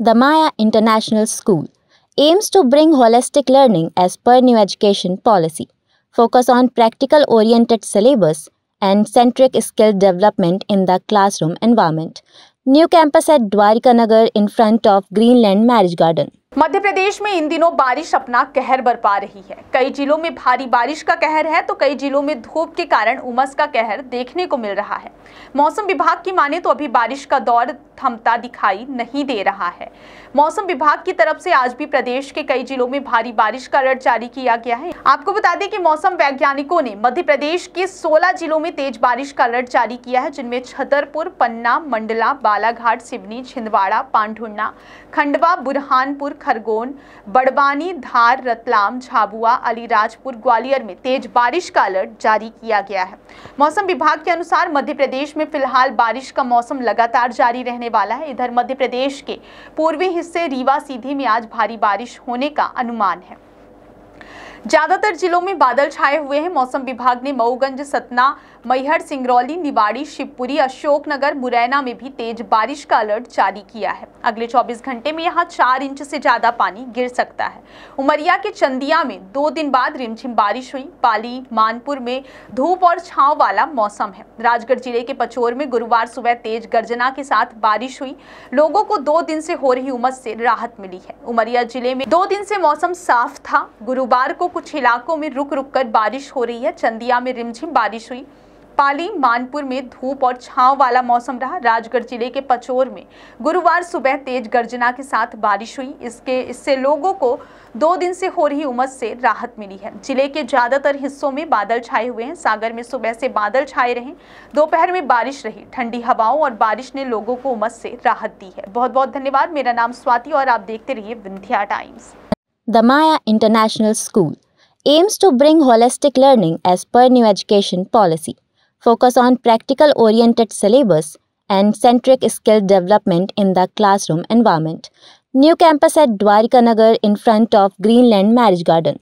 The Maya International School aims to bring holistic learning as per new education policy, focus on practical oriented syllabus and centric skill development in the classroom environment. New campus at Dwarika Nagar in front of Greenland Marriage Garden. मध्य प्रदेश में इन दिनों बारिश अपना कहर बरपा रही है कई जिलों में भारी बारिश का कहर है तो कई जिलों में धूप के कारण उमस का कहर देखने को मिल रहा है मौसम विभाग की माने तो अभी बारिश का दौर थमता दिखाई नहीं दे रहा है मौसम विभाग की तरफ से आज भी प्रदेश के कई जिलों में भारी बारिश का अलर्ट जारी किया गया है आपको बता दें कि मौसम वैज्ञानिकों ने मध्य प्रदेश के 16 जिलों में तेज बारिश का अलर्ट जारी किया है जिनमें छतरपुर पन्ना मंडला बालाघाट सिवनी छिंदवाड़ा पांडुना खंडवा बुरहानपुर खरगोन बड़वानी धार रतलाम झाबुआ अलीराजपुर ग्वालियर में तेज बारिश का अलर्ट जारी किया गया है मौसम विभाग के अनुसार मध्य प्रदेश में फिलहाल बारिश का मौसम लगातार जारी रहने वाला है इधर मध्य प्रदेश के पूर्वी हिस्से रीवा सीधी में आज भारी बारिश होने का अनुमान है ज्यादातर जिलों में बादल छाए हुए हैं मौसम विभाग ने मऊगंज सतना मैहर सिंगरौली निवाड़ी शिवपुरी अशोकनगर मुरैना में भी तेज बारिश का अलर्ट जारी किया है अगले 24 घंटे में यहां 4 इंच से ज्यादा पानी गिर सकता है उमरिया के चंदिया में दो दिन बाद रिमझिम बारिश हुई पाली मानपुर में धूप और छाव वाला मौसम है राजगढ़ जिले के पचोर में गुरुवार सुबह तेज गर्जना के साथ बारिश हुई लोगों को दो दिन से हो रही उमस से राहत मिली है उमरिया जिले में दो दिन से मौसम साफ था गुरुवार को कुछ इलाकों में रुक रुक कर बारिश हो रही है चंदिया में रिमझिम बारिश हुई पाली मानपुर में धूप और छांव वाला मौसम रहा राजगढ़ जिले के पचोर में गुरुवार सुबह तेज गर्जना के साथ बारिश हुई इसके इससे लोगों को दो दिन से हो रही उमस से राहत मिली है जिले के ज़्यादातर हिस्सों में बादल छाए हुए हैं सागर में सुबह से बादल छाए रहे दोपहर में बारिश रही ठंडी हवाओं और बारिश ने लोगों को उमस से राहत दी है बहुत बहुत धन्यवाद मेरा नाम स्वाति और आप देखते रहिए विंध्या टाइम्स दमाया international school aims to bring holistic learning as per new education policy, focus on practical oriented syllabus, and centric skill development in the classroom environment. New campus at Dwarkanagar in front of Greenland Marriage Garden.